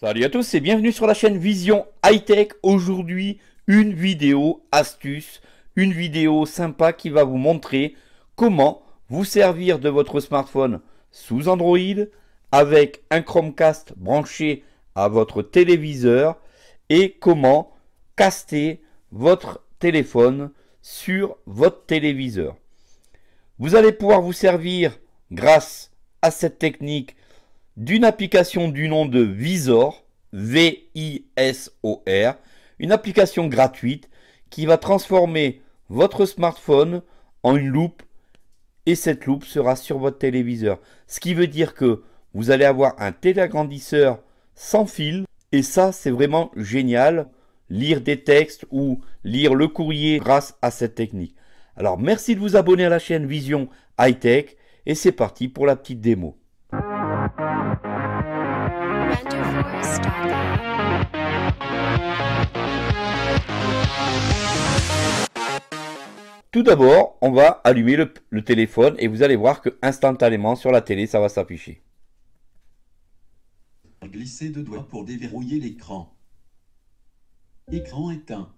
Salut à tous et bienvenue sur la chaîne Vision High Tech. Aujourd'hui, une vidéo astuce, une vidéo sympa qui va vous montrer comment vous servir de votre smartphone sous Android avec un Chromecast branché à votre téléviseur et comment caster votre téléphone sur votre téléviseur. Vous allez pouvoir vous servir grâce à cette technique d'une application du nom de Visor, V-I-S-O-R, une application gratuite qui va transformer votre smartphone en une loupe et cette loupe sera sur votre téléviseur. Ce qui veut dire que vous allez avoir un téléagrandisseur sans fil et ça c'est vraiment génial. Lire des textes ou lire le courrier grâce à cette technique. Alors merci de vous abonner à la chaîne Vision Hightech, Tech et c'est parti pour la petite démo. Tout d'abord, on va allumer le, téléphone et vous allez voir que instantanément sur la télé, ça va s'afficher. Glissez deux doigts pour déverrouiller l'écran. Écran éteint.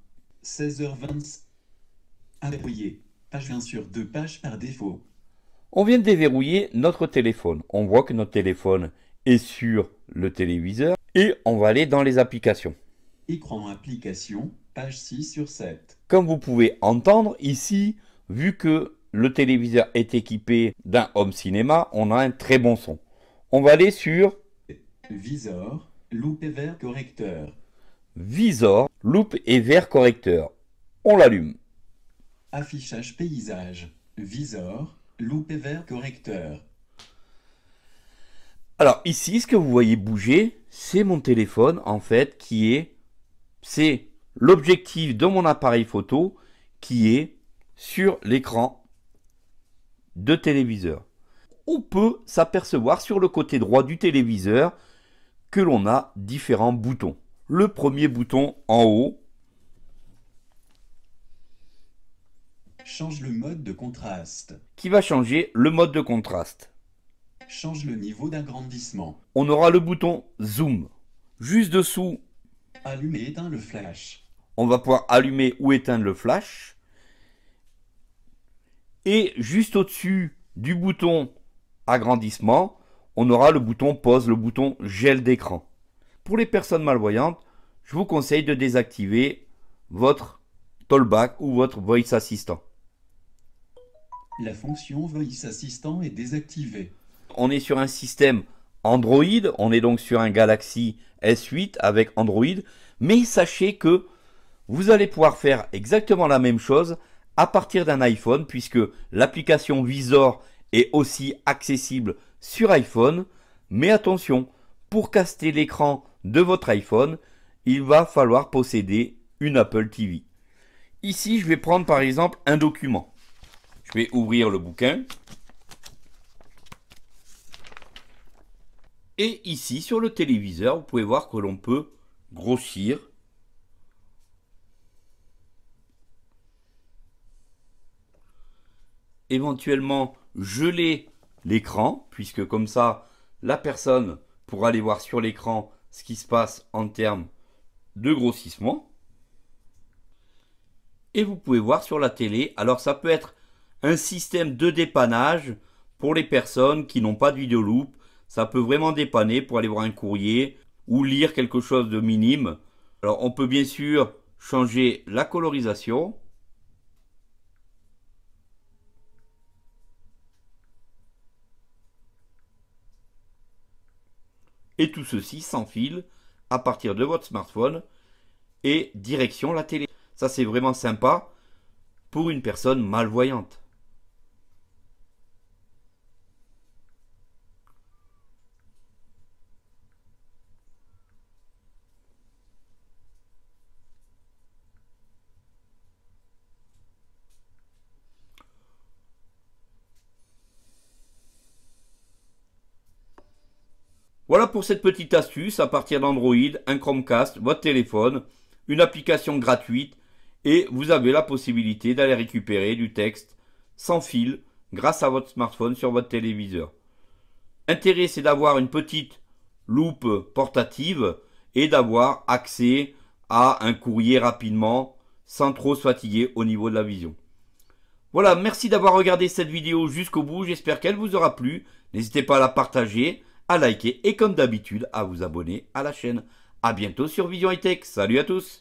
16h20. À Page 1 sur 2 pages par défaut. On vient de déverrouiller notre téléphone. On voit que notre téléphone est sur le téléviseur et on va aller dans les applications. Écran application, page 6 sur 7. Comme vous pouvez entendre ici, vu que le téléviseur est équipé d'un home cinéma, on a un très bon son. On va aller sur Visor, loupe et vert correcteur. Visor, loupe et vert correcteur. On l'allume. Affichage paysage, visor, loupe et vert correcteur. Alors ici, ce que vous voyez bouger, c'est mon téléphone en fait qui est... C'est l'objectif de mon appareil photo qui est sur l'écran de téléviseur. On peut s'apercevoir sur le côté droit du téléviseur que l'on a différents boutons. Le premier bouton en haut. Change le mode de contraste. Qui va changer le mode de contraste. Change le niveau d'agrandissement. On aura le bouton zoom. Juste dessous. Allume et le flash on va pouvoir allumer ou éteindre le flash. Et juste au-dessus du bouton agrandissement, on aura le bouton pause, le bouton gel d'écran. Pour les personnes malvoyantes, je vous conseille de désactiver votre tollback ou votre voice assistant. La fonction voice assistant est désactivée. On est sur un système Android, on est donc sur un Galaxy S8 avec Android, mais sachez que vous allez pouvoir faire exactement la même chose à partir d'un iPhone puisque l'application Visor est aussi accessible sur iPhone. Mais attention, pour caster l'écran de votre iPhone, il va falloir posséder une Apple TV. Ici, je vais prendre par exemple un document. Je vais ouvrir le bouquin. Et ici, sur le téléviseur, vous pouvez voir que l'on peut grossir, éventuellement geler l'écran, puisque comme ça, la personne pourra aller voir sur l'écran ce qui se passe en termes de grossissement. Et vous pouvez voir sur la télé, alors ça peut être un système de dépannage pour les personnes qui n'ont pas de vidéo-loop. Ça peut vraiment dépanner pour aller voir un courrier ou lire quelque chose de minime. Alors on peut bien sûr changer la colorisation. Et tout ceci sans fil à partir de votre smartphone et direction la télé. Ça c'est vraiment sympa pour une personne malvoyante. Voilà pour cette petite astuce à partir d'Android, un Chromecast, votre téléphone, une application gratuite et vous avez la possibilité d'aller récupérer du texte sans fil grâce à votre smartphone sur votre téléviseur. Intérêt, c'est d'avoir une petite loupe portative et d'avoir accès à un courrier rapidement sans trop se fatiguer au niveau de la vision. Voilà, merci d'avoir regardé cette vidéo jusqu'au bout, j'espère qu'elle vous aura plu. N'hésitez pas à la partager à liker et comme d'habitude à vous abonner à la chaîne. A bientôt sur Vision High Tech. Salut à tous